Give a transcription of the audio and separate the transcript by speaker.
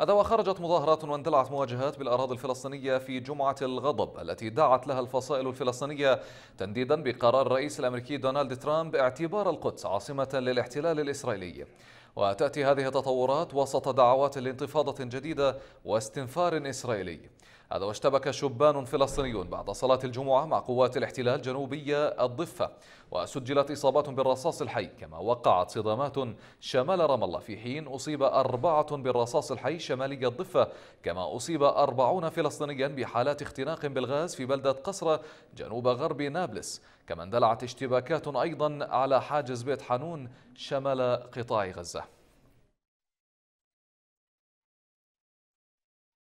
Speaker 1: هذا وخرجت مظاهرات واندلعت مواجهات بالأراضي الفلسطينية في جمعة الغضب التي دعت لها الفصائل الفلسطينية تنديدا بقرار الرئيس الأمريكي دونالد ترامب اعتبار القدس عاصمة للاحتلال الإسرائيلي وتأتي هذه التطورات وسط دعوات لانتفاضة جديدة واستنفار إسرائيلي هذا واشتبك شبان فلسطينيون بعد صلاة الجمعة مع قوات الاحتلال جنوبية الضفة وسجلت إصابات بالرصاص الحي كما وقعت صدامات شمال رام الله في حين أصيب أربعة بالرصاص الحي شمالي الضفة كما أصيب أربعون فلسطينيا بحالات اختناق بالغاز في بلدة قصرة جنوب غرب نابلس كما اندلعت اشتباكات أيضا على حاجز بيت حنون شمال قطاع غزة